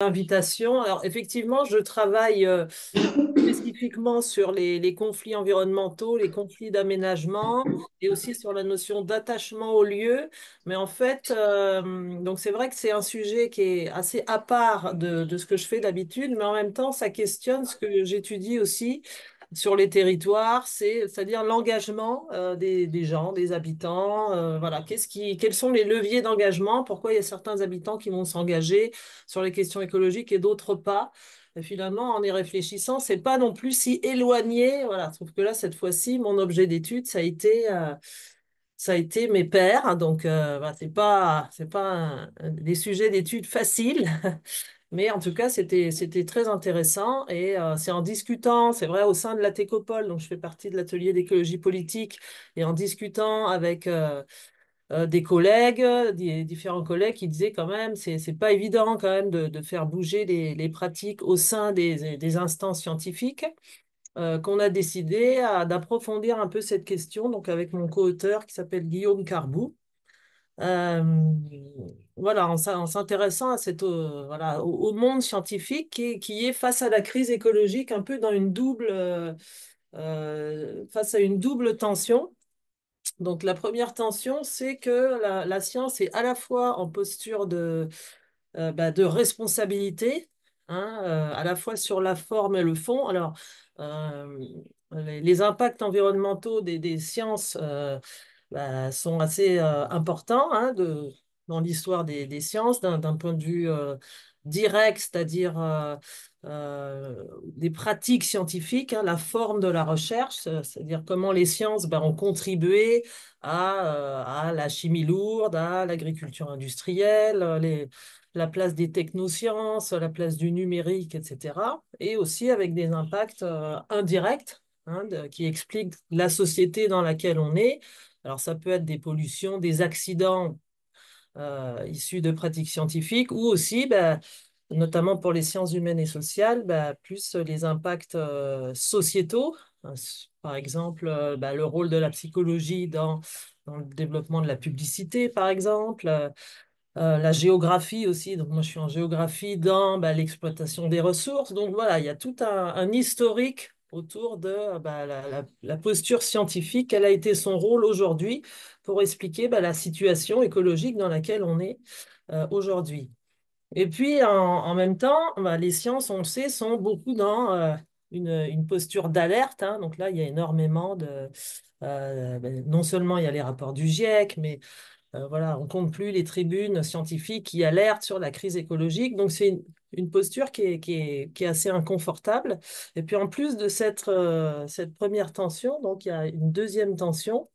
invitation. Alors effectivement, je travaille euh, spécifiquement sur les, conflits environnementaux, les conflits d'aménagement et aussi sur la notion d'attachement au lieu. Mais en fait, euh, donc c'est vrai que c'est un sujet qui est assez à part de, de ce que je fais d'habitude, mais en même temps, ça questionne ce que j'étudie aussi sur les territoires, c'est-à-dire l'engagement euh, des, gens, des habitants. Euh, voilà, qu'est-ce qui, quels sont les leviers d'engagement Pourquoi il y a certains habitants qui vont s'engager sur les questions écologiques et d'autres pas finalement, en y réfléchissant, c'est pas non plus si éloigné. Voilà, trouve que là, cette fois-ci, mon objet d'étude, ça a été euh, ça a été mes pères, donc c'est pas pas des sujets d'étude faciles, Mais en tout cas, c'était, très intéressant. Et euh, c'est en discutant, c'est vrai, au sein de la Técopole, donc je fais partie de l'atelier d'écologie politique, et en discutant avec euh, euh, des collègues, des différents collègues qui disaient quand même, c'est, pas évident quand même de, faire bouger les, pratiques au sein des, instances scientifiques. qu'on a décidé d'approfondir un peu cette question, donc avec mon co-auteur qui s'appelle Guillaume Carbou voilà, en, s'intéressant à cette, euh, voilà, au, monde scientifique qui est, qui est, face à la crise écologique un peu dans une double, euh, euh, face à une double tension. Donc la première tension, c'est que la, la, science est à la fois en posture de, bah, de responsabilité, hein, à la fois sur la forme et le fond. Alors, les, impacts environnementaux des, des sciences bah, sont assez importants. Hein, de, dans l'histoire des, sciences d'un point de vue euh, direct, c'est-à-dire euh, euh, des pratiques scientifiques, hein, la forme de la recherche, c'est-à-dire comment les sciences ben, ont contribué à, la chimie lourde, à l'agriculture industrielle, les, la place des technosciences, la place du numérique, etc. Et aussi avec des impacts indirects hein, qui expliquent la société dans laquelle on est. Alors ça peut être des pollutions, des accidents euh, issus de pratiques scientifiques, ou aussi, ben, notamment pour les sciences humaines et sociales, ben, plus les impacts euh, sociétaux, euh, par exemple ben, le rôle de la psychologie dans, dans, le développement de la publicité, par exemple. la géographie aussi, donc moi je suis en géographie dans l'exploitation des ressources. Donc voilà, il y a tout un historique autour de bah, la, posture scientifique, quel a été son rôle aujourd'hui pour expliquer bah, la situation écologique dans laquelle on est euh, aujourd'hui. Et puis, en, même temps, bah, les sciences, on le sait, sont beaucoup dans euh, une, posture d'alerte. Hein. Donc là, il y a énormément de... Euh, ben, non seulement il y a les rapports du GIEC, mais voilà, on compte plus les tribunes scientifiques qui alertent sur la crise écologique. Donc, c'est une posture qui est, qui, est, assez inconfortable. Et puis en plus de cette, euh, cette première tension, donc il y a une deuxième tension.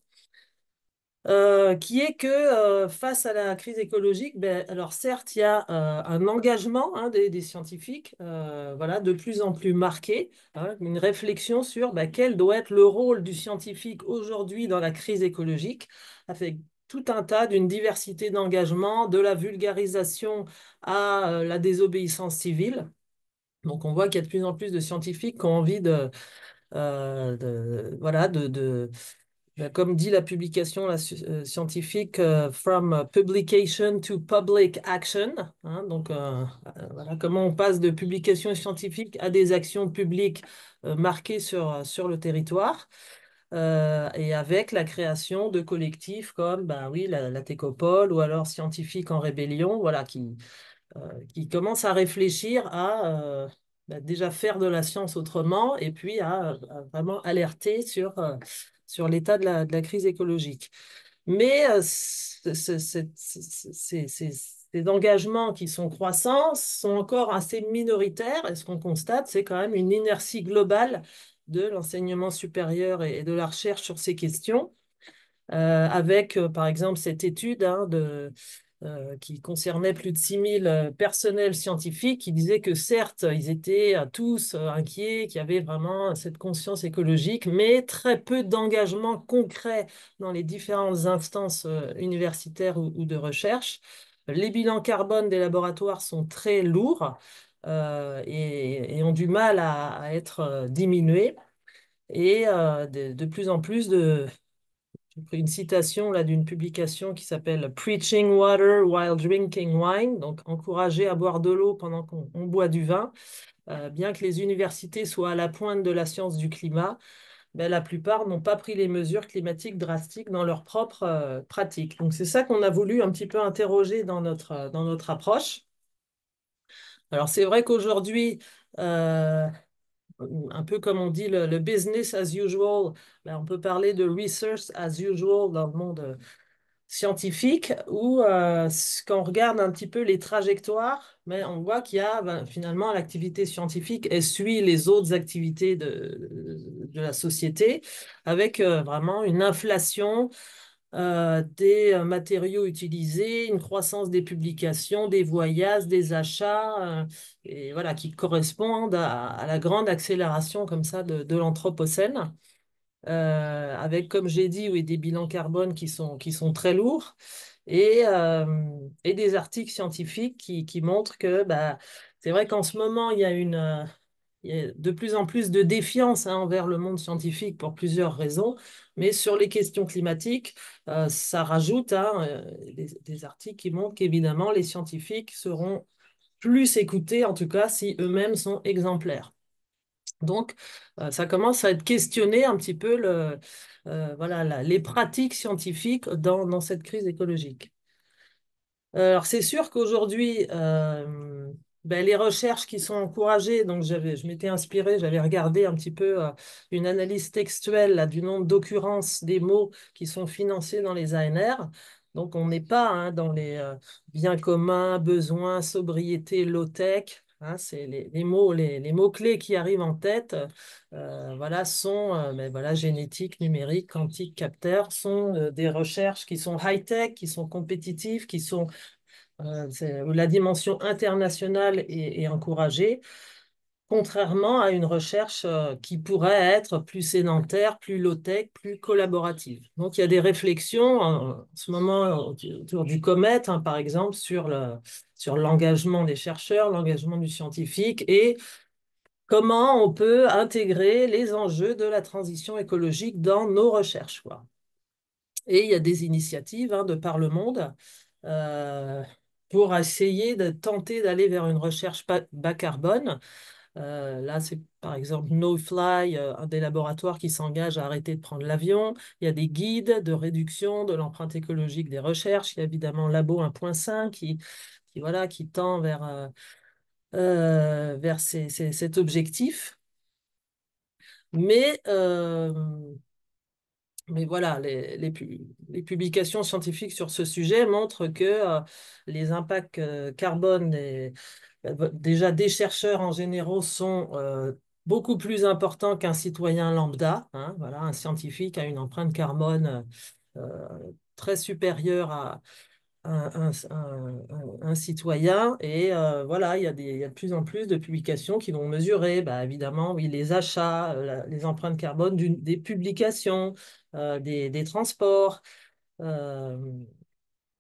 Euh, qui est que euh, face à la crise écologique, ben, alors certes, il y a un engagement hein, des, scientifiques voilà, de plus en plus marqué, hein, une réflexion sur ben, quel doit être le rôle du scientifique aujourd'hui dans la crise écologique, avec tout un tas d'une diversité d'engagements, de la vulgarisation à euh, la désobéissance civile. Donc on voit qu'il y a de plus en plus de scientifiques qui ont envie de, euh, voilà, de, ben, comme dit la publication la, euh, scientifique, from publication to public action. Hein. donc voilà comment on passe de publication scientifique à des actions publiques marquées sur, sur le territoire. Euh, et avec la création de collectifs comme ben oui, la, Técopole ou alors Scientifiques en Rébellion, voilà, qui, euh, qui commencent à réfléchir à euh, ben déjà faire de la science autrement et puis à, vraiment alerter sur, sur l'état de la, de la, crise écologique. Mais ces engagements qui sont croissants sont encore assez minoritaires et ce qu'on constate, c'est quand même une inertie globale de l'enseignement supérieur et de la recherche sur ces questions, euh, avec euh, par exemple cette étude hein, euh, qui concernait plus de 6000 personnels scientifiques qui disaient que certes, ils étaient tous inquiets, qu'il y avait vraiment cette conscience écologique, mais très peu d'engagement concret dans les différentes instances universitaires ou de recherche. Les bilans carbone des laboratoires sont très lourds. Euh, et, ont du mal à, être euh, diminués. Et euh, de, plus en plus de, j'ai pris une citation là d'une publication qui s'appelle Preaching Water While Drinking Wine, donc encourager à boire de l'eau pendant qu'on boit du vin. bien que les universités soient à la pointe de la science du climat, ben, la plupart n'ont pas pris les mesures climatiques drastiques dans leur propre pratique. Donc c'est ça qu'on a voulu un petit peu interroger dans notre, dans notre approche. Alors c'est vrai qu'aujourd'hui, euh, un peu comme on dit le, business as usual, ben, on peut parler de research as usual dans le monde euh, scientifique, où euh, quand on regarde un petit peu les trajectoires, mais ben, on voit qu'il y a ben, finalement l'activité scientifique, elle suit les autres activités de, la société, avec euh, vraiment une inflation euh, des euh, matériaux utilisés, une croissance des publications, des voyages, des achats, euh, et voilà, qui correspondent à, la grande accélération comme ça de, l'Anthropocène. avec, comme j'ai dit, des bilans carbone qui sont, qui sont très lourds et, et des articles scientifiques qui, qui montrent que bah, c'est vrai qu'en ce moment, il y a une, de plus en plus de défiance hein, envers le monde scientifique pour plusieurs raisons. Mais sur les questions climatiques, euh, ça rajoute à hein, euh, des, articles qui montrent qu'évidemment, les scientifiques seront plus écoutés, en tout cas, si eux-mêmes sont exemplaires. Donc, euh, ça commence à être questionné un petit peu le, voilà, les pratiques scientifiques dans, cette crise écologique. Alors, c'est sûr qu'aujourd'hui, ben, les recherches qui sont encouragées. Donc, je m'étais inspirée, j'avais regardé un petit peu euh, une analyse textuelle du nombre d'occurrences des mots qui sont financés dans les ANR. Donc, on n'est pas hein, dans les euh, biens communs, besoins, sobriété, low-tech. Hein, c'est les, mots, les, mots clés qui arrivent en tête. Euh, voilà, sont mais ben, voilà génétique, numérique, quantique, capteur, sont des recherches qui sont high tech, qui sont compétitives, qui sont euh, la dimension internationale est, encouragée, contrairement à une recherche euh, qui pourrait être plus sédentaire, plus low-tech, plus collaborative. Donc il y a des réflexions euh, en, ce moment autour du comète, hein, par exemple, sur l'engagement le, sur des chercheurs, l'engagement du scientifique et comment on peut intégrer les enjeux de la transition écologique dans nos recherches. Et il y a des initiatives hein, de par le monde pour essayer de tenter d'aller vers une recherche bas carbone. Euh, là, c'est par exemple no fly euh, un des laboratoires qui s'engage à arrêter de prendre l'avion. Il y a des guides de réduction de l'empreinte écologique des recherches. Il y a évidemment Labo 1.5 qui, qui, voilà, qui tend vers, euh, vers cet objectif. Mais mais voilà, les, les, publications scientifiques sur ce sujet montrent que euh, les impacts euh, carbone, euh, déjà des chercheurs en général, sont beaucoup plus importants qu'un citoyen lambda. Hein, voilà, un scientifique a une empreinte carbone très supérieure à, un, citoyen. Et euh, voilà, il y, a des, il y, a de plus en plus de publications qui vont mesurer, bah, évidemment, oui, les achats, euh, les empreintes carbone des publications, euh, des, transports,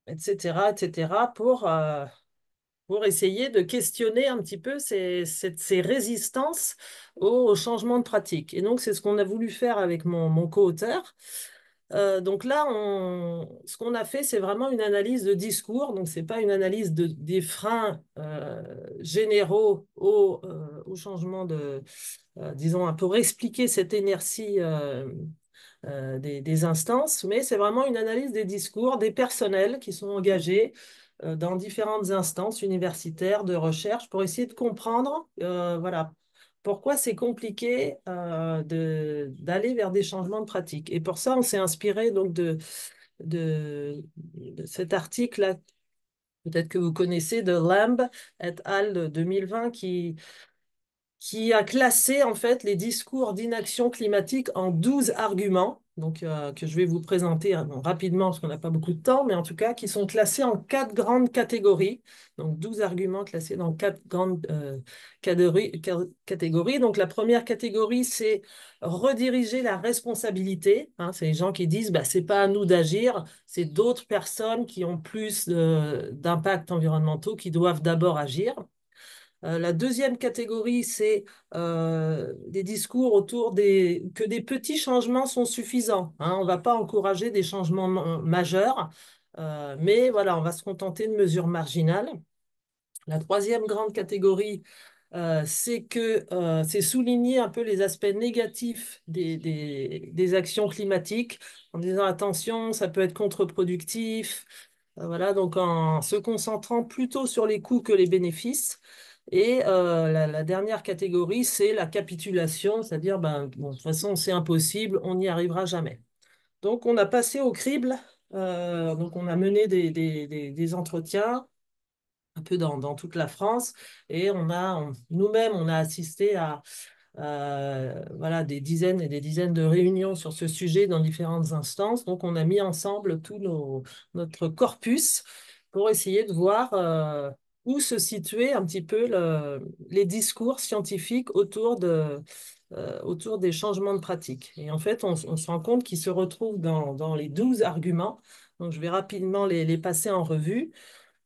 etc., etc., pour, pour essayer de questionner un petit peu ces, résistances au, au changement de pratique. Et donc, c'est ce qu'on a voulu faire avec mon, mon co-auteur. Euh, donc là, ce qu'on a fait, c'est vraiment une analyse de discours. Donc, ce n'est pas une analyse des freins euh, généraux euh, au, changement de, disons, pour expliquer cette inertie des, des, instances, mais c'est vraiment une analyse des discours des personnels qui sont engagés dans différentes instances universitaires de recherche pour essayer de comprendre, voilà, pourquoi c'est compliqué euh, d'aller vers des changements de pratique Et pour ça, on s'est inspiré donc de, de, cet article-là, peut-être que vous connaissez, de Lamb et al. 2020, qui, qui a classé en fait les discours d'inaction climatique en 12 arguments donc, euh, que je vais vous présenter hein, rapidement parce qu'on n'a pas beaucoup de temps, mais en tout cas, qui sont classés en quatre grandes catégories. Donc, douze arguments classés dans quatre grandes euh, catégories. Donc, la première catégorie, c'est rediriger la responsabilité. Hein. c'est les gens qui disent, bah, n'est pas à nous d'agir, c'est d'autres personnes qui ont plus d'impact environnementaux qui doivent d'abord agir. Euh, la deuxième catégorie, c'est euh, des discours autour des que des petits changements sont suffisants. Hein. On ne va pas encourager des changements majeurs, euh, mais voilà, on va se contenter de mesures marginales. La troisième grande catégorie, c'est que c'est souligner un peu les aspects négatifs des, actions climatiques en disant attention, ça peut être contre-productif. Voilà, donc en se concentrant plutôt sur les coûts que les bénéfices. Et euh, la, dernière catégorie, c'est la capitulation, c'est-à-dire, ben, de toute façon, c'est impossible, on n'y arrivera jamais. Donc, on a passé au crible, euh, donc on a mené des, des, des, entretiens un peu dans, dans, toute la France, et on a, nous-mêmes, on a assisté à, voilà, des dizaines et des dizaines de réunions sur ce sujet dans différentes instances. Donc, on a mis ensemble tout notre corpus pour essayer de voir euh, où se situaient un petit peu les discours scientifiques autour, de, euh, autour des changements de pratiques. Et en fait, on, se rend compte qu'ils se retrouvent dans, dans, les 12 arguments. Donc, je vais rapidement les, les, passer en revue.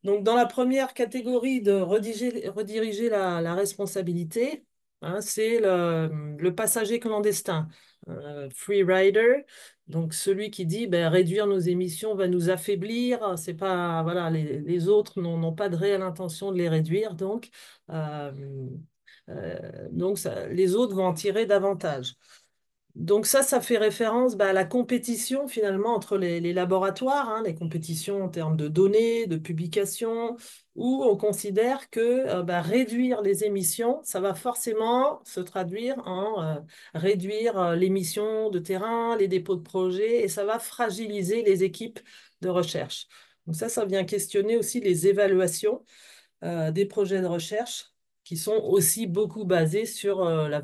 Donc, dans la première catégorie de rediriger, la, responsabilité, hein, c'est le, passager clandestin, euh, free rider, donc celui qui dit ben, réduire nos émissions va nous affaiblir, pas voilà les, autres n'ont pas de réelle intention de les réduire, donc euh, euh, donc les autres vont en tirer davantage. Donc ça, ça fait référence bah, à la compétition finalement entre les, laboratoires, hein, les compétitions en termes de données, de publications, où on considère que euh, bah, réduire les émissions, ça va forcément se traduire en euh, réduire euh, l'émission de terrain, les dépôts de projets, et ça va fragiliser les équipes de recherche. Donc ça, ça vient questionner aussi les évaluations des projets de recherche qui sont aussi beaucoup basés sur euh, la,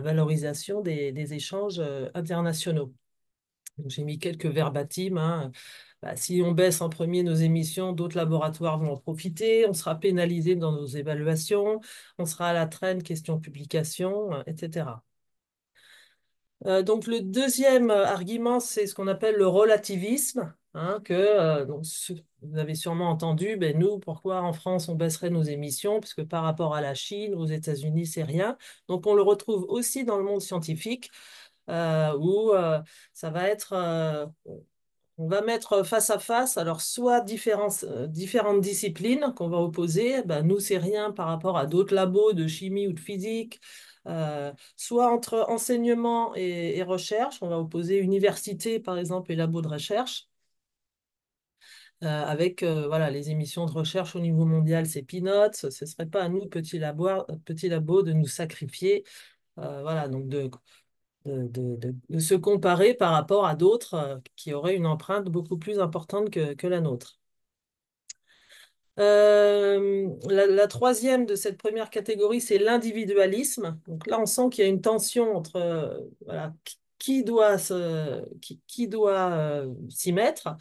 valorisation des, échanges euh, internationaux. J'ai mis quelques verbatims. Hein. Bah, si on baisse en premier nos émissions, d'autres laboratoires vont en profiter, on sera pénalisé dans nos évaluations, on sera à la traîne question publication, euh, etc. donc le deuxième argument, c'est ce qu'on appelle le relativisme. Hein, que euh, vous avez sûrement entendu, ben, nous, pourquoi en France on baisserait nos émissions, puisque par rapport à la Chine, aux États-Unis, c'est rien. Donc on le retrouve aussi dans le monde scientifique, euh, où euh, ça va être, on va mettre face à face, alors soit différentes, disciplines qu'on va opposer, ben, nous c'est rien par rapport à d'autres labos de chimie ou de physique, soit entre enseignement et, et, recherche, on va opposer université par exemple et labos de recherche, euh, avec euh, voilà, les émissions de recherche au niveau mondial, c'est peanuts. Ce ne serait pas à nous, petit labos, euh, de nous sacrifier. voilà, donc de, de, de, de, se comparer par rapport à d'autres qui auraient une empreinte beaucoup plus importante que, que la nôtre. la, troisième de cette première catégorie, c'est l'individualisme. Donc là, on sent qu'il y a une tension entre voilà, qui doit s'y qui, qui doit, s'y mettre.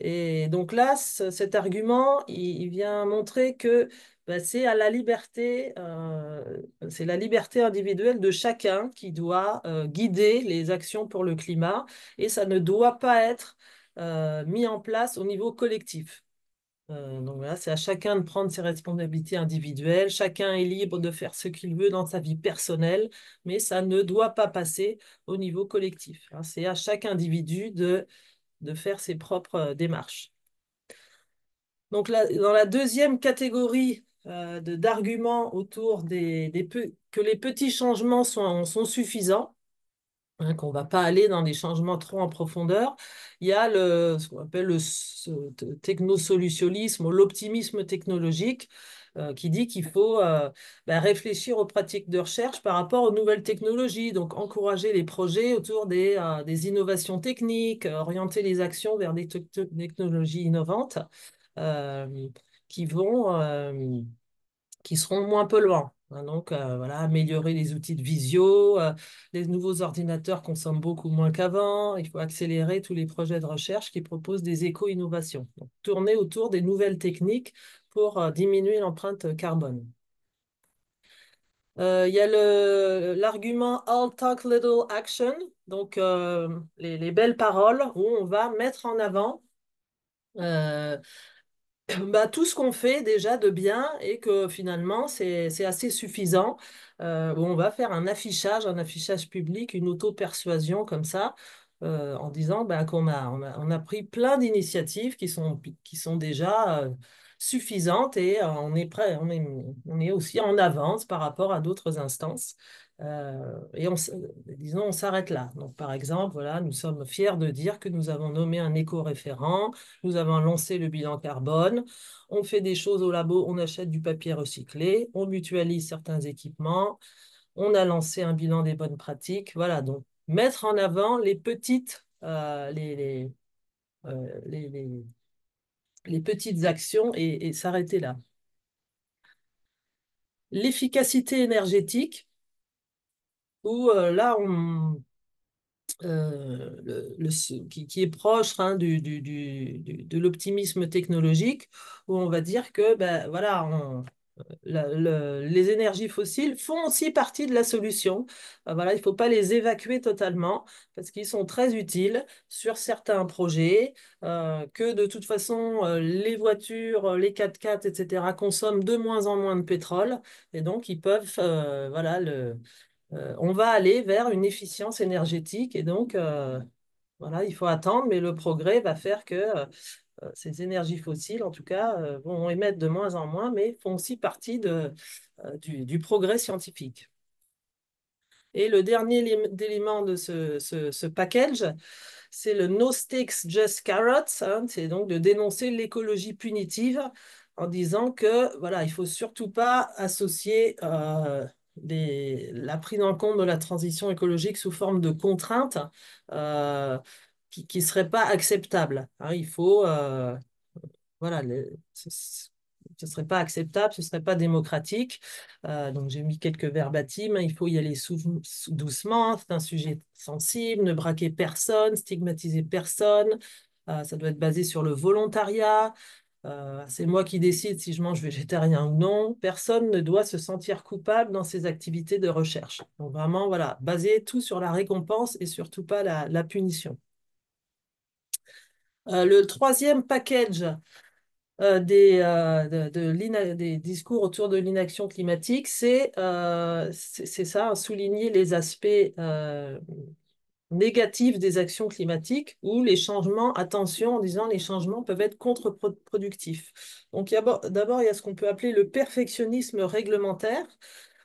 Et donc là, cet argument, il, vient montrer que bah, c'est à la liberté, euh, c'est la liberté individuelle de chacun qui doit euh, guider les actions pour le climat et ça ne doit pas être euh, mis en place au niveau collectif. donc là, c'est à chacun de prendre ses responsabilités individuelles. Chacun est libre de faire ce qu'il veut dans sa vie personnelle, mais ça ne doit pas passer au niveau collectif. Hein. C'est à chaque individu de de faire ses propres euh, démarches. Donc dans la deuxième catégorie euh, d'arguments autour des, que les petits changements sont, sont suffisants, hein, qu'on ne va pas aller dans des changements trop en profondeur, il y a le, ce qu'on appelle le technosolutionnisme ou l'optimisme technologique euh, qui dit qu'il faut euh, bah, réfléchir aux pratiques de recherche par rapport aux nouvelles technologies, donc encourager les projets autour des, euh, innovations techniques, orienter les actions vers des technologies innovantes qui vont, qui seront moins peu loin. Hein. Donc, voilà, améliorer les outils de visio, les nouveaux ordinateurs consomment beaucoup moins qu'avant, il faut accélérer tous les projets de recherche qui proposent des éco-innovations. Tourner autour des nouvelles techniques pour euh, diminuer l'empreinte carbone. Euh, il y a l'argument All Talk Little Action, donc euh, les, belles paroles où on va mettre en avant bah, tout ce qu'on fait déjà de bien et que finalement c'est assez suffisant. Euh, on va faire un affichage, un affichage public, une auto-persuasion comme ça, en disant bah, qu'on a on, a, pris plein d'initiatives qui sont, qui sont déjà suffisante et euh, on est prêt, on on est aussi en avance par rapport à d'autres instances. Euh, et on, disons, on s'arrête là. Donc, par exemple, voilà, nous sommes fiers de dire que nous avons nommé un éco-référent, nous avons lancé le bilan carbone, on fait des choses au labo, on achète du papier recyclé, on mutualise certains équipements, on a lancé un bilan des bonnes pratiques. Voilà, donc mettre en avant les petites, euh, les, les les petites actions et, s'arrêter là. L'efficacité énergétique, euh, là, euh, qui, est proche hein, de l'optimisme technologique, où on va dire que ben, voilà, on, les énergies fossiles font aussi partie de la solution. Euh, voilà, il ne faut pas les évacuer totalement parce qu'ils sont très utiles sur certains projets, euh, que de toute façon, euh, les voitures, les 4x4, etc., consomment de moins en moins de pétrole et donc ils peuvent, voilà, le, on va aller vers une efficience énergétique et donc. voilà, il faut attendre, mais le progrès va faire que euh, ces énergies fossiles, en tout cas, euh, vont émettre de moins en moins, mais font aussi partie de, euh, du, du, progrès scientifique. Et le dernier élément de ce, ce, package, c'est le No Sticks, Just Carrots. Hein, c'est donc de dénoncer l'écologie punitive en disant que voilà, il faut surtout pas associer la prise en compte de la transition écologique sous forme de contraintes qui ne serait pas acceptable. Hein. il faut. Euh, voilà, ce ne serait pas acceptable, ce ne serait pas démocratique. Euh, donc j'ai mis quelques verbatims. Hein. il faut y aller doucement. Hein. C'est un sujet sensible. Ne braquer personne, stigmatiser personne. Euh, ça doit être basé sur le volontariat. c'est moi qui décide si je mange végétarien ou non. Personne ne doit se sentir coupable dans ses activités de recherche. Donc vraiment, voilà, baser tout sur la récompense et surtout pas la punition. Euh, le troisième package euh, des, euh, de, des discours autour de l'inaction climatique, c'est ça, hein, souligner les aspects négatifs des actions climatiques ou les changements, attention en disant les changements peuvent être contre-productifs. Donc d'abord, il y a ce qu'on peut appeler le perfectionnisme réglementaire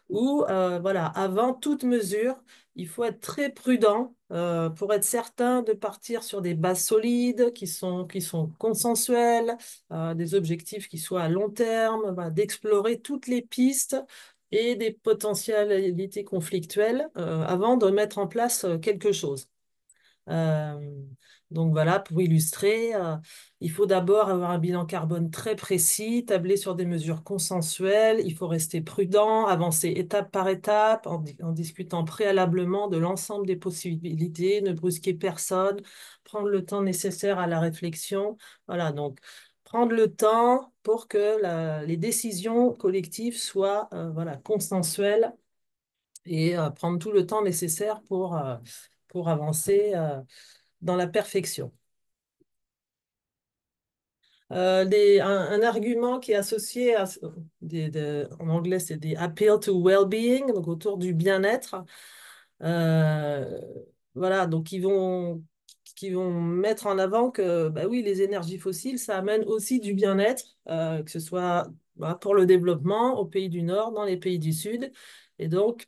où, voilà, avant toute mesure, il faut être très prudent euh, pour être certain de partir sur des bases solides qui sont, qui sont consensuelles, euh, des objectifs qui soient à long terme, d'explorer toutes les pistes et des potentialités conflictuelles euh, avant de mettre en place quelque chose. Donc voilà, pour illustrer, euh, il faut d'abord avoir un bilan carbone très précis, tabler sur des mesures consensuelles, il faut rester prudent, avancer étape par étape en, discutant préalablement de l'ensemble des possibilités, ne brusquer personne, prendre le temps nécessaire à la réflexion. Voilà, donc prendre le temps pour que les décisions collectives soient euh, voilà, consensuelles et euh, prendre tout le temps nécessaire pour, pour avancer dans la perfection. les, euh, un, argument qui est associé à, en anglais, c'est des appeal to well-being, donc autour du bien-être. Euh, voilà, donc ils vont, qui vont mettre en avant que bah oui, les énergies fossiles, ça amène aussi du bien-être, euh, que ce soit bah, pour le développement aux pays du Nord, dans les pays du Sud. Et donc,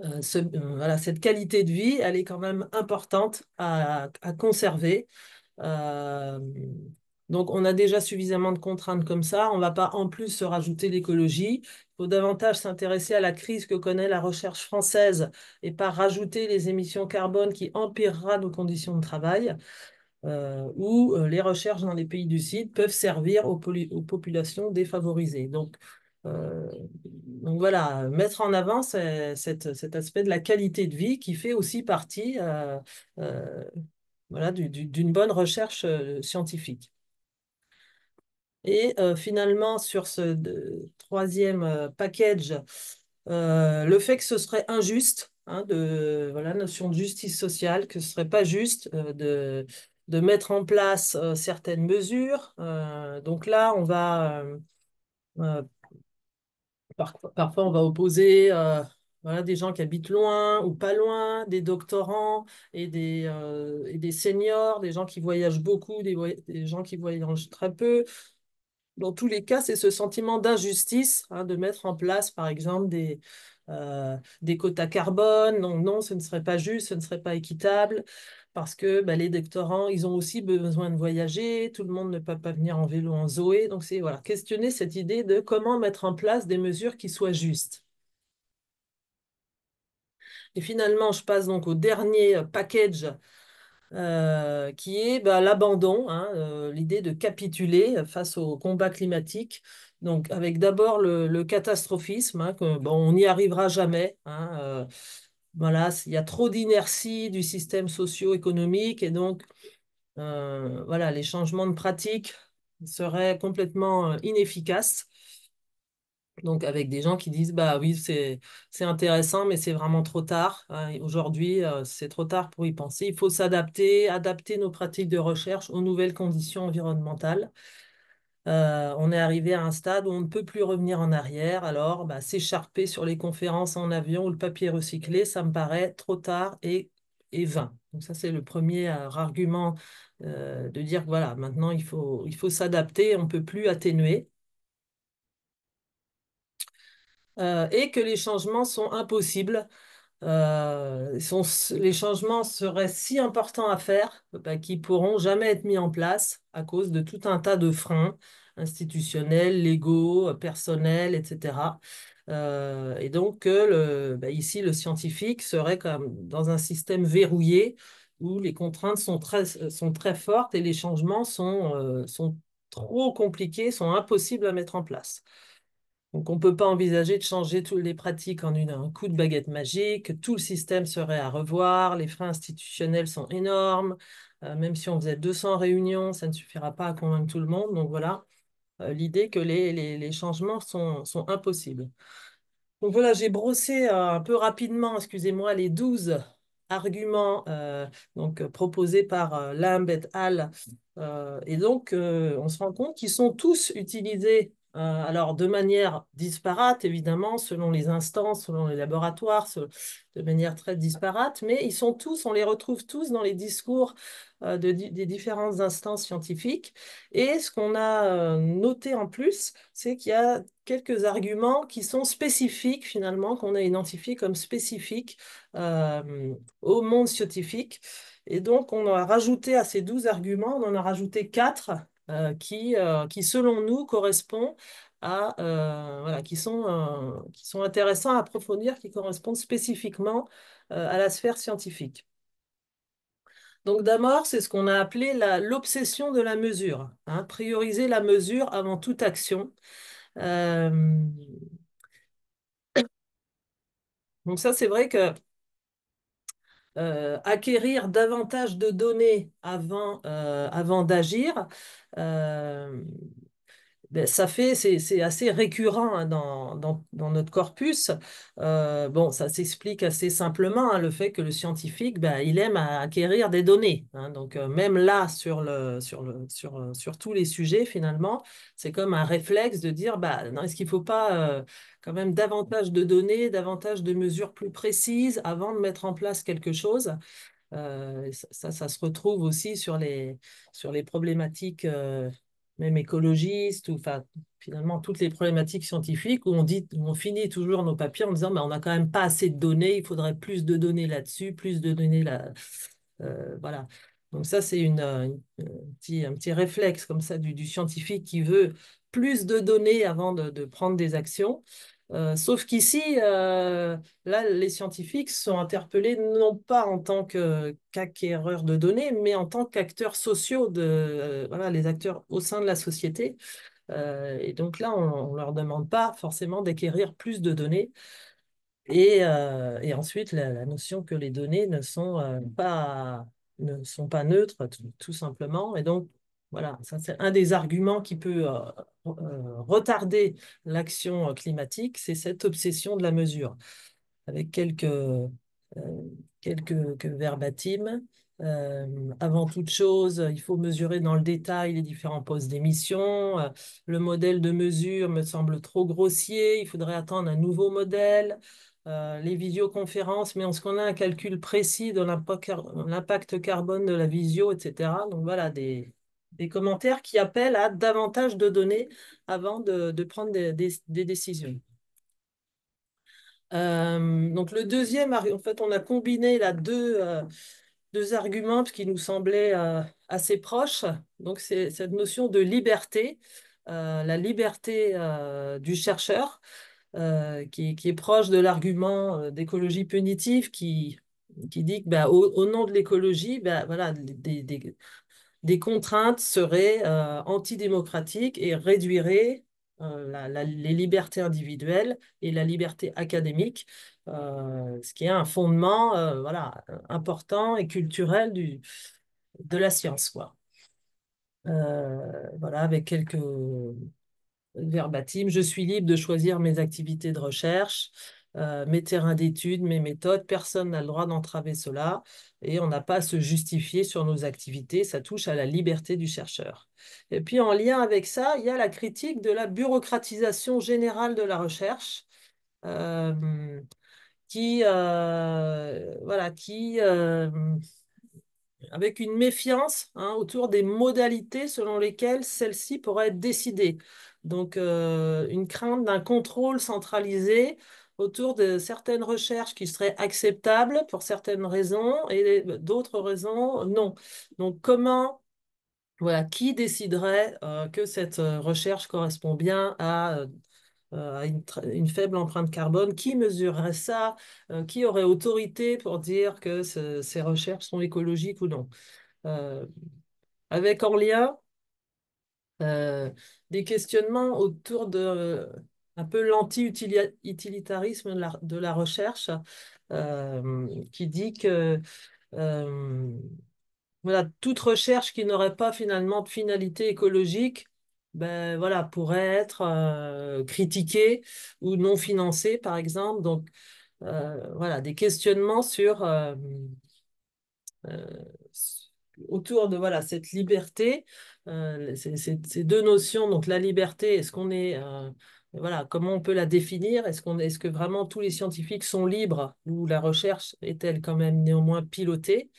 euh, euh, voilà, cette qualité de vie, elle est quand même importante à, conserver. Euh, donc, on a déjà suffisamment de contraintes comme ça. On ne va pas en plus se rajouter l'écologie. Il faut davantage s'intéresser à la crise que connaît la recherche française et pas rajouter les émissions carbone qui empirera nos conditions de travail. où les recherches dans les pays du site peuvent servir aux, aux populations défavorisées. Donc, euh, donc voilà, mettre en avant cet aspect de la qualité de vie qui fait aussi partie euh, euh, voilà, d'une bonne recherche scientifique. Et finalement, sur ce troisième package, le fait que ce serait injuste, hein, de, voilà, notion de justice sociale, que ce serait pas juste de mettre en place certaines mesures. donc là, on va parfois, on va opposer euh, voilà, des gens qui habitent loin ou pas loin, des doctorants et des, euh, des seniors, des gens qui voyagent beaucoup, des, gens qui voyagent très peu. Dans tous les cas, c'est ce sentiment d'injustice hein, de mettre en place, par exemple, des, euh, des quotas carbone. Non, non, ce ne serait pas juste, ce ne serait pas équitable parce que bah, les doctorants, ils ont aussi besoin de voyager, tout le monde ne peut pas venir en vélo, en zoé. Donc, c'est voilà, questionner cette idée de comment mettre en place des mesures qui soient justes. Et finalement, je passe donc au dernier euh, package euh, qui est bah, l'abandon, hein, euh, l'idée de capituler face au combat climatique. Donc, avec d'abord le, catastrophisme, hein, que, bon, on n'y arrivera jamais. Hein, voilà, il y a trop d'inertie du système socio-économique et donc, euh, voilà, les changements de pratiques seraient complètement euh, inefficaces. Donc, avec des gens qui disent, bah oui, c'est intéressant, mais c'est vraiment trop tard. Hein, aujourd'hui, euh, c'est trop tard pour y penser. Il faut s'adapter, adapter nos pratiques de recherche aux nouvelles conditions environnementales. Euh, on est arrivé à un stade où on ne peut plus revenir en arrière. Alors, bah, s'écharper sur les conférences en avion ou le papier recyclé, ça me paraît trop tard et, et vain. Donc ça, c'est le premier euh, argument euh, de dire, voilà, maintenant, il faut, il faut s'adapter, on ne peut plus atténuer. et que les changements sont impossibles euh, les changements seraient si importants à faire bah, qu'ils pourront jamais être mis en place à cause de tout un tas de freins institutionnels, légaux, personnels, etc. Euh, et donc, bah, ici, le scientifique serait comme dans un système verrouillé où les contraintes sont très, fortes et les changements euh, sont trop compliqués, sont impossibles à mettre en place. Donc, on ne peut pas envisager de changer toutes les pratiques en une, un coup de baguette magique. Tout le système serait à revoir. Les freins institutionnels sont énormes. Euh, même si on faisait 200 réunions, ça ne suffira pas à convaincre tout le monde. Donc, voilà euh, l'idée que les, changements sont, sont, impossibles. Donc, voilà, j'ai brossé euh, un peu rapidement, excusez-moi, les 12 arguments donc, proposés par Lamb et al. et donc, on se rend compte qu'ils sont tous utilisés euh, alors, de manière disparate, évidemment, selon les instances, selon les laboratoires, de manière très disparate, mais ils sont tous, on les retrouve tous dans les discours euh, des différentes instances scientifiques. Et ce qu'on a euh, noté en plus, c'est qu'il y a quelques arguments qui sont spécifiques, finalement, qu'on a identifiés comme spécifiques au monde scientifique. Et donc, on a rajouté à ces 12 arguments, on en a rajouté 4 euh, qui, euh, qui, selon nous, correspond à, euh, voilà, qui, sont, qui sont intéressants à approfondir, qui correspondent spécifiquement à la sphère scientifique. Donc d'abord, c'est ce qu'on a appelé l'obsession de la mesure, hein, prioriser la mesure avant toute action. Donc ça, c'est vrai que euh, acquérir davantage de données avant, euh, avant d'agir. Euh, ben, ça fait, c'est assez récurrent hein, dans, notre corpus. Euh, bon, ça s'explique assez simplement, hein, le fait que le scientifique, ben, il aime acquérir des données. Hein. donc, euh, même là, sur, le, sur, le, sur, euh, sur tous les sujets, finalement, c'est comme un réflexe de dire, bah, est-ce qu'il ne faut pas quand même davantage de données, davantage de mesures plus précises avant de mettre en place quelque chose ça, ça, se retrouve aussi sur les, sur les problématiques même écologistes, ou enfin, finalement toutes les problématiques scientifiques où on, dit, on finit toujours nos papiers en disant mais bah, on n'a quand même pas assez de données, il faudrait plus de données là-dessus, plus de données là. Euh, voilà. Donc ça, c'est euh, euh, petit, un petit réflexe comme ça du, scientifique qui veut plus de données avant de prendre des actions. Euh, sauf qu'ici, euh, là, les scientifiques sont interpellés non pas en tant qu'acquéreurs de données, mais en tant qu'acteurs sociaux, de, voilà, les acteurs au sein de la société. Euh, et donc là, on ne leur demande pas forcément d'acquérir plus de données. Et, ensuite, la, notion que les données ne sont, pas, ne sont pas neutres, tout, tout simplement. Et donc, voilà, ça c'est un des arguments qui peut euh, retarder l'action euh, climatique, c'est cette obsession de la mesure. Avec quelques, verbatimes, euh, quelques verbatim. avant toute chose, il faut mesurer dans le détail les différents postes d'émission. Le modèle de mesure me semble trop grossier. Il faudrait attendre un nouveau modèle. les visioconférences, mais en ce qu'on a un calcul précis de l'impact carbone de la visio, etc. Donc voilà, des, des commentaires qui appellent à davantage de données avant de, prendre des, décisions. Euh, donc le deuxième, en fait, on a combiné là deux, euh, arguments qui nous semblaient euh, assez proches. Donc c'est cette notion de liberté, la liberté du chercheur, qui, est proche de l'argument d'écologie punitive qui, qui dit que bah, au, nom de l'écologie, bah, voilà, des, des contraintes seraient euh, antidémocratiques et réduiraient euh, les libertés individuelles et la liberté académique, euh, ce qui est un fondement voilà, important et culturel du, de la science. Quoi. voilà, avec quelques verbatims. Je suis libre de choisir mes activités de recherche. Euh, mes terrains d'études, mes méthodes. Personne n'a le droit d'entraver cela et on n'a pas à se justifier sur nos activités. Ça touche à la liberté du chercheur. Et puis en lien avec ça, il y a la critique de la bureaucratisation générale de la recherche. Euh, qui, euh, voilà, qui avec une méfiance hein, autour des modalités selon lesquelles celle-ci pourrait être décidée. Donc, une crainte d'un contrôle centralisé autour de certaines recherches qui seraient acceptables pour certaines raisons et d'autres raisons non. Donc comment voilà, qui déciderait euh, que cette euh, recherche correspond bien à, euh, une, faible empreinte carbone Qui mesurerait ça Qui aurait autorité pour dire que ces recherches sont écologiques ou non Avec en lien des questionnements autour de un peu l'anti-utilitarisme de, la recherche euh, qui dit que euh, voilà, toute recherche qui n'aurait pas finalement de finalité écologique ben, voilà, pourrait être euh, critiquée ou non financée, par exemple. Donc, voilà, des questionnements sur, autour de voilà, cette liberté, ces, deux notions, donc la liberté, est-ce qu'on est voilà, comment on peut la définir Est-ce est que vraiment tous les scientifiques sont libres ou la recherche est-elle quand même néanmoins pilotée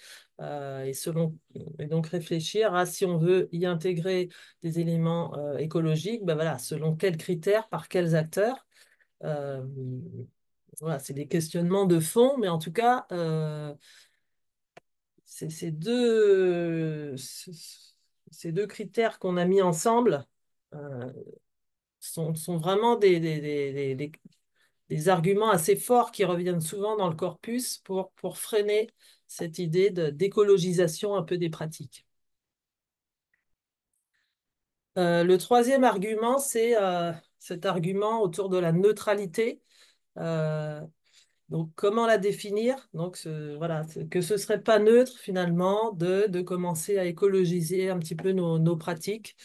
euh, et, selon, et donc réfléchir à si on veut y intégrer des éléments euh, écologiques, ben voilà, selon quels critères, par quels acteurs. Euh, voilà, c'est des questionnements de fond, mais en tout cas, ces deux, ces deux critères qu'on a mis ensemble sont, sont vraiment des, des, des, des, arguments assez forts qui reviennent souvent dans le corpus pour, pour freiner cette idée d'écologisation un peu des pratiques. Euh, le troisième argument, c'est euh, cet argument autour de la neutralité. Euh, donc, comment la définir Donc, voilà, que ce ne serait pas neutre finalement de, de, commencer à écologiser un petit peu nos, nos pratiques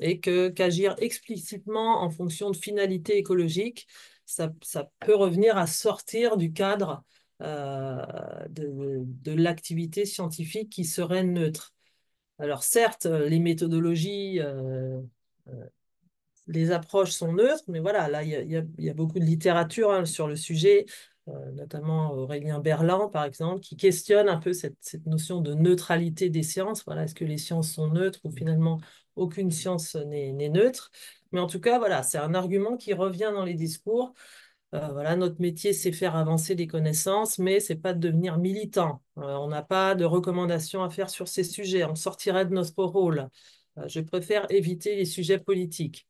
et que qu'agir explicitement en fonction de finalités écologiques, ça, ça peut revenir à sortir du cadre euh, de, de l'activité scientifique qui serait neutre. Alors certes, les méthodologies, euh, euh, les approches sont neutres, mais voilà, là, il y, y a, beaucoup de littérature hein, sur le sujet, notamment Aurélien Berland, par exemple, qui questionne un peu cette, cette notion de neutralité des sciences. Voilà, est-ce que les sciences sont neutres ou mm. finalement aucune science n'est neutre. Mais en tout cas, voilà, c'est un argument qui revient dans les discours. Euh, voilà, notre métier, c'est faire avancer les connaissances, mais c'est pas de devenir militant. Euh, on n'a pas de recommandations à faire sur ces sujets. On sortirait de notre rôle. Euh, je préfère éviter les sujets politiques.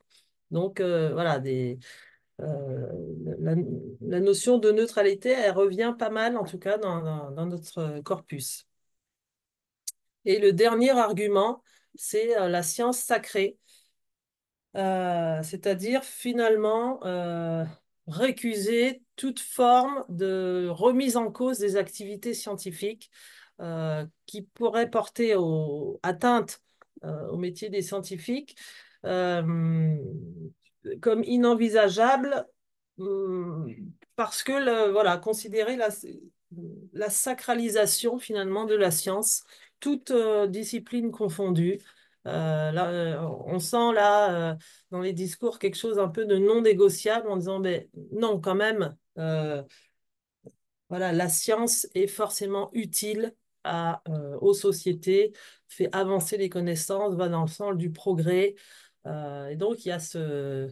Donc, voilà, des, la, notion de neutralité, elle revient pas mal, en tout cas, dans notre corpus. Et le dernier argument, c'est euh, la science sacrée, euh, c'est-à-dire finalement euh, récuser toute forme de remise en cause des activités scientifiques qui pourraient porter aux atteinte au métier des scientifiques comme inenvisageable parce que voilà, considérer la sacralisation finalement de la science toutes euh, disciplines confondues. Euh, là, euh, on sent là dans les discours quelque chose un peu de non négociable en disant mais ben, non quand même voilà la science est forcément utile à, aux sociétés fait avancer les connaissances va dans le sens du progrès et donc il y a ce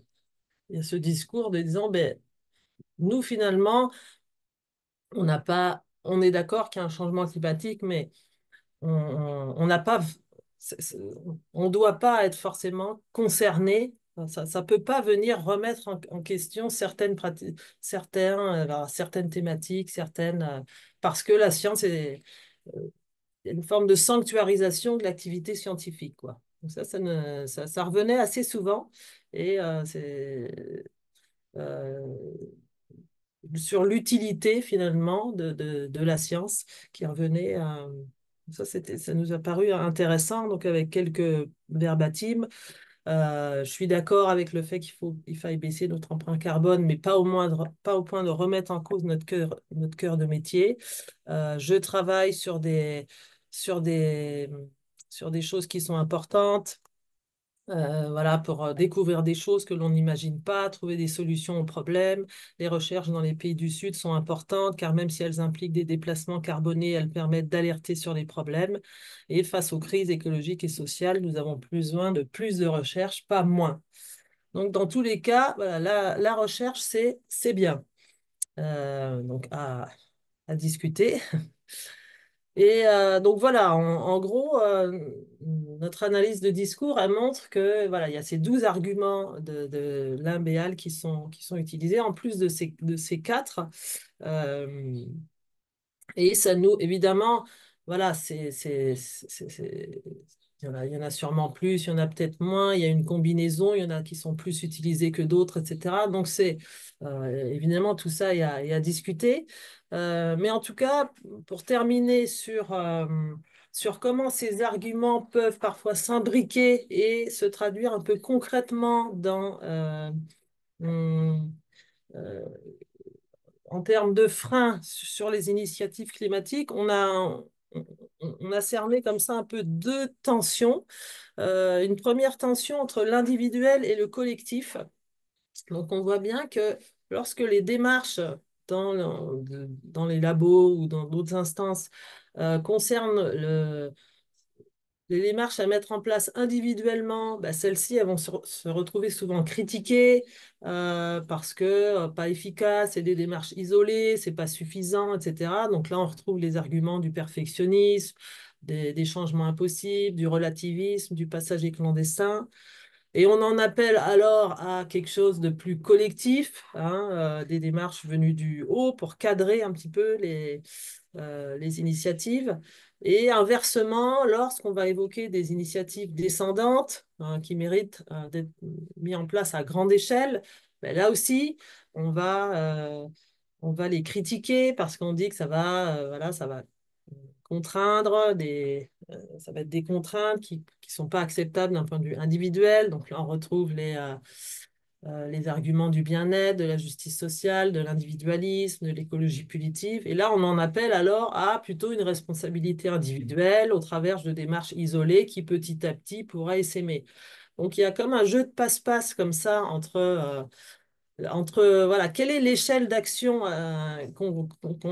il y a ce discours de disant ben nous finalement on n'a pas on est d'accord qu'il y a un changement climatique mais on n'a pas, on doit pas être forcément concerné. Ça ne peut pas venir remettre en, question certaines pratiques, euh, bah, certaines thématiques, certaines, euh, parce que la science euh, est une forme de sanctuarisation de l'activité scientifique. Quoi. Donc ça, ça, ça, revenait assez souvent. Et c'est sur l'utilité finalement de, la science qui revenait ça, ça nous a paru intéressant, donc avec quelques verbatimes. Euh, je suis d'accord avec le fait qu'il faut il faille baisser notre empreinte carbone, mais pas au, pas au point de remettre en cause notre cœur, notre cœur de métier. Euh, je travaille sur des, sur, sur des choses qui sont importantes euh, voilà, pour euh, découvrir des choses que l'on n'imagine pas, trouver des solutions aux problèmes. Les recherches dans les pays du Sud sont importantes car même si elles impliquent des déplacements carbonés, elles permettent d'alerter sur les problèmes. Et face aux crises écologiques et sociales, nous avons besoin de plus de recherches, pas moins. Donc, dans tous les cas, la, recherche, c'est bien. Euh, donc, à, à discuter. Et euh, donc voilà, en, gros, euh, notre analyse de discours, elle montre que voilà, il y a ces douze arguments de, Limbéal qui sont, qui sont utilisés, en plus de ces, de ces quatre. Euh, et ça nous, évidemment, voilà, c'est il y, en a, sûrement plus, il y en a peut-être moins, il y a une combinaison, il y en a qui sont plus utilisés que d'autres, etc. Donc, c'est euh, évidemment tout ça, il y a, à discuter. Euh, mais en tout cas, pour terminer sur, euh, sur comment ces arguments peuvent parfois s'imbriquer et se traduire un peu concrètement dans, hmm, en termes de freins sur les initiatives climatiques, on a on a cerné comme ça un peu deux tensions. Euh, une première tension entre l'individuel et le collectif. Donc on voit bien que lorsque les démarches dans, les labos ou dans d'autres instances euh, concernent le, les démarches à mettre en place individuellement, bah celles-ci vont se, retrouver souvent critiquées euh, parce que euh, pas efficace, c'est des démarches isolées, c'est pas suffisant, etc. Donc là, on retrouve les arguments du perfectionnisme, des, changements impossibles, du relativisme, du passage clandestin. Et on en appelle alors à quelque chose de plus collectif, hein, euh, des démarches venues du haut pour cadrer un petit peu les, euh, les initiatives. Et inversement, lorsqu'on va évoquer des initiatives descendantes hein, qui méritent euh, d'être mises en place à grande échelle, ben là aussi, on va, on va les critiquer parce qu'on dit que ça va, voilà, ça va contraindre, des, euh, ça va être des contraintes qui ne sont pas acceptables d'un point de vue individuel. Donc là, on retrouve les, euh, euh, les arguments du bien-être, de la justice sociale, de l'individualisme, de l'écologie punitive. Et là, on en appelle alors à plutôt une responsabilité individuelle au travers de démarches isolées qui petit à petit pourraient s'aimer. Donc il y a comme un jeu de passe-passe comme ça entre entre voilà, quelle est l'échelle d'action euh, qu'on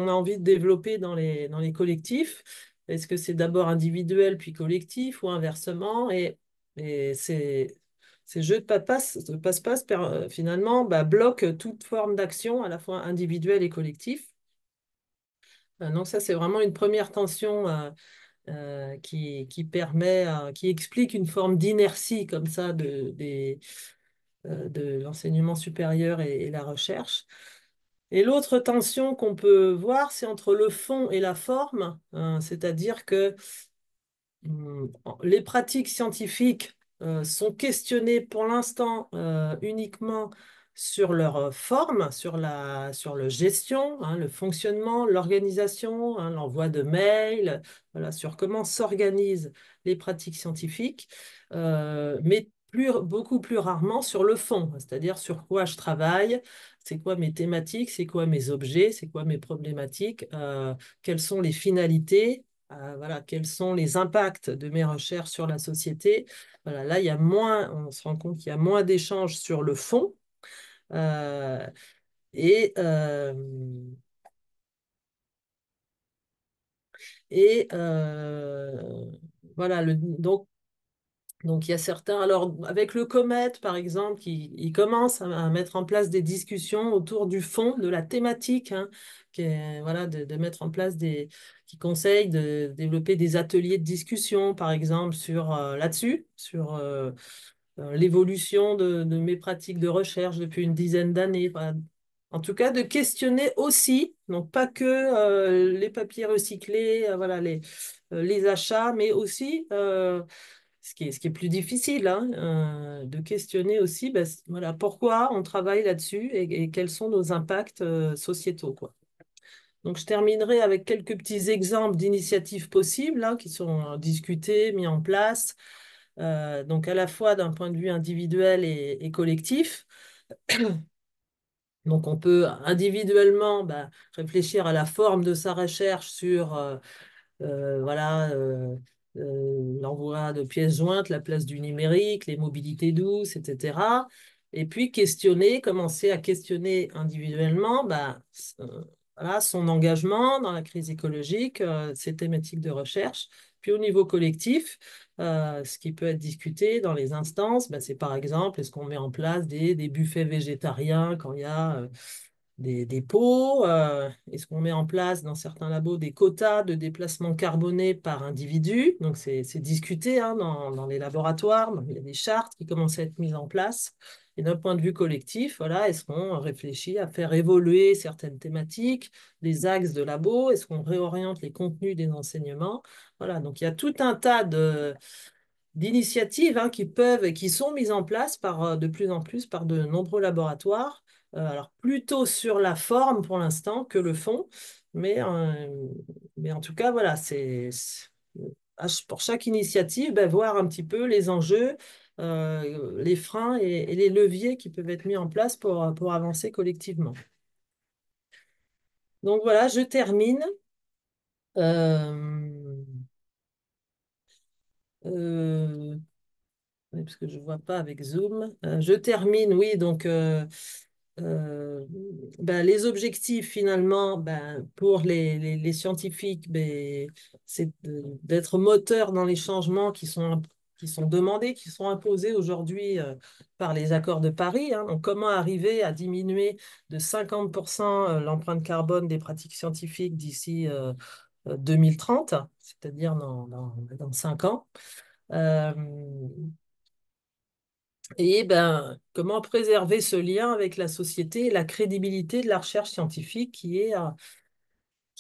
a envie de développer dans les, dans les collectifs Est-ce que c'est d'abord individuel puis collectif ou inversement Et, et ces, jeux de passe-passe euh, finalement bah, bloquent toute forme d'action à la fois individuelle et collective. Euh, donc ça, c'est vraiment une première tension. qui, qui, permet, qui explique une forme d'inertie comme ça de, des, euh, de l'enseignement supérieur et, la recherche. Et l'autre tension qu'on peut voir, c'est entre le fond et la forme, hein, c'est-à-dire que hmm, les pratiques scientifiques euh, sont questionnées pour l'instant euh, uniquement sur leur forme, sur la sur le gestion, hein, le fonctionnement, l'organisation, hein, l'envoi de mails, voilà, sur comment s'organisent les pratiques scientifiques. Euh, mais beaucoup plus rarement sur le fond, c'est-à-dire sur quoi je travaille, c'est quoi mes thématiques, c'est quoi mes objets, c'est quoi mes problématiques, euh, quelles sont les finalités, euh, voilà, quels sont les impacts de mes recherches sur la société. Voilà, là, il y a moins, on se rend compte qu'il y a moins d'échanges sur le fond. Euh, et et voilà, donc donc il y a certains, alors avec le comète par exemple, qui il commence à, mettre en place des discussions autour du fond, de la thématique, hein, qui est, voilà, de, mettre en place des, qui conseille de développer des ateliers de discussion par exemple sur euh, là-dessus, sur euh, euh, l'évolution de, mes pratiques de recherche depuis une dizaine d'années. En tout cas, de questionner aussi, donc pas que les papiers recyclés, voilà les, les achats, mais aussi ce qui est, ce qui est plus difficile, hein, euh, de questionner aussi bah, voilà, pourquoi on travaille là-dessus et, quels sont nos impacts euh, sociétaux. Quoi. Donc, je terminerai avec quelques petits exemples d'initiatives possibles hein, qui sont discutées, mises en place, euh, donc à la fois d'un point de vue individuel et, collectif. Donc, on peut individuellement bah, réfléchir à la forme de sa recherche sur voilà, euh, l'envoi de pièces jointes, la place du numérique, les mobilités douces, etc. Et puis questionner, commencer à questionner individuellement bah, euh, voilà, son engagement dans la crise écologique, euh, ses thématiques de recherche. Puis au niveau collectif, ce qui peut être discuté dans les instances, bah, c'est par exemple, est-ce qu'on met en place des, des buffets végétariens quand il y a des, dépôts, Est-ce euh, qu'on met en place dans certains labos des quotas de déplacement carboné par individu Donc c'est discuté hein, dans, les laboratoires, il y a des chartes qui commencent à être mises en place. Et d'un point de vue collectif, voilà, est-ce qu'on réfléchit à faire évoluer certaines thématiques, les axes de labo Est-ce qu'on réoriente les contenus des enseignements Voilà, donc il y a tout un tas de d'initiatives hein, qui peuvent et qui sont mises en place par, euh, de plus en plus par de nombreux laboratoires euh, alors plutôt sur la forme pour l'instant que le fond, mais, euh, mais en tout cas, voilà, c'est ah, pour chaque initiative, ben, voir un petit peu les enjeux, euh, les freins et, les leviers qui peuvent être mis en place pour, pour avancer collectivement. Donc voilà, je termine. parce que je ne vois pas avec Zoom. je termine, oui, donc euh, ben, les objectifs finalement ben, pour les, scientifiques, ben, c'est d'être moteur dans les changements qui sont, qui sont demandés, qui sont imposés aujourd'hui euh, par les accords de Paris. Hein. Donc, comment arriver à diminuer de 50% euh, l'empreinte carbone des pratiques scientifiques d'ici 2030, c'est-à-dire dans, dans, dans, 5 ans et ben, comment préserver ce lien avec la société et la crédibilité de la recherche scientifique qui est, euh,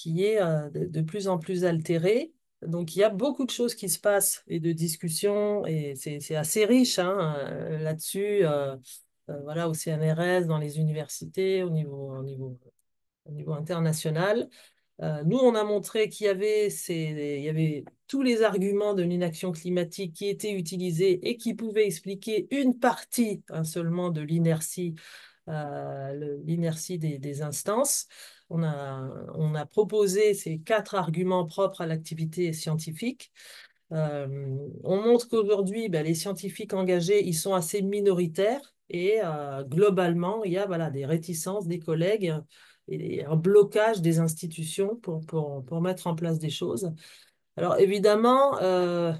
euh, de plus en plus altérée. Donc il y a beaucoup de choses qui se passent et de discussions, et c'est assez riche hein, euh, là-dessus, voilà, au CNRS, dans les universités, au au niveau international. Euh, nous, on a montré qu'il y avait, il y avait tous les arguments de l'inaction climatique qui étaient utilisés et qui pouvaient expliquer une partie hein, seulement de l'inertie, euh, des, instances. On a, proposé ces quatre arguments propres à l'activité scientifique. Euh, on montre qu'aujourd'hui, ben, les scientifiques engagés, ils sont assez minoritaires et globalement, il y a voilà, des réticences des collègues et un blocage des institutions pour, pour, pour, mettre en place des choses. Alors évidemment, euh,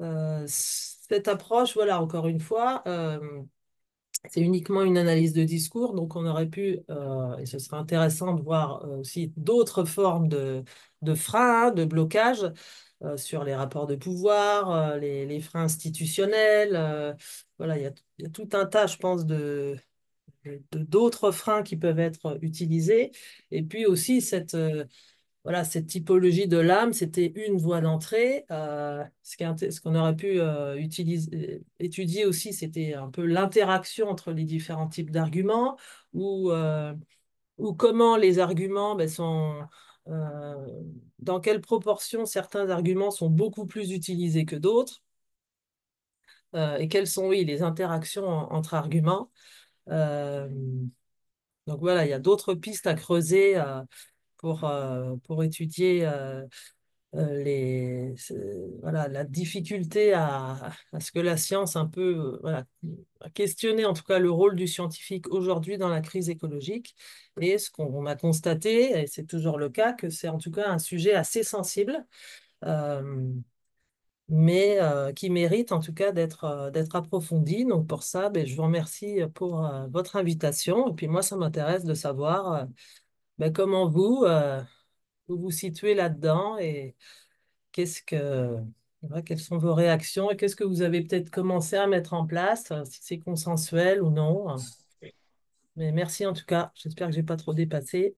euh, cette approche, voilà, encore une fois, euh, c'est uniquement une analyse de discours, donc on aurait pu, et ce serait intéressant de voir aussi d'autres formes de, de freins, hein, de blocages. sur les rapports de pouvoir, les, les, freins institutionnels. voilà, il y, il y a tout un tas, je pense, de, d'autres freins qui peuvent être utilisés. Et puis aussi cette, euh, voilà, cette typologie de l'âme c'était une voie d'entrée. Euh, ce qu'on aurait pu euh, utiliser, étudier aussi, c'était un peu l'interaction entre les différents types d'arguments ou, ou comment les arguments ben, sont... dans quelle proportion certains arguments sont beaucoup plus utilisés que d'autres et quelles sont oui, les interactions entre arguments. Euh, donc voilà, il y a d'autres pistes à creuser euh, pour, euh, pour étudier les, voilà, la difficulté à, à, ce que la science un peu voilà, à questionner en tout cas le rôle du scientifique aujourd'hui dans la crise écologique et ce qu'on a constaté et c'est toujours le cas que c'est en tout cas un sujet assez sensible mais euh, qui mérite en tout cas d'être euh, approfondie. Donc pour ça, ben, je vous remercie euh, pour votre invitation. Et puis moi, ça m'intéresse de savoir ben, comment vous, vous, vous situez là-dedans et qu'est-ce que quelles sont vos réactions et qu'est-ce que vous avez peut-être commencé à mettre en place, si c'est consensuel ou non. Hein. Mais merci en tout cas. J'espère que je n'ai pas trop dépassé.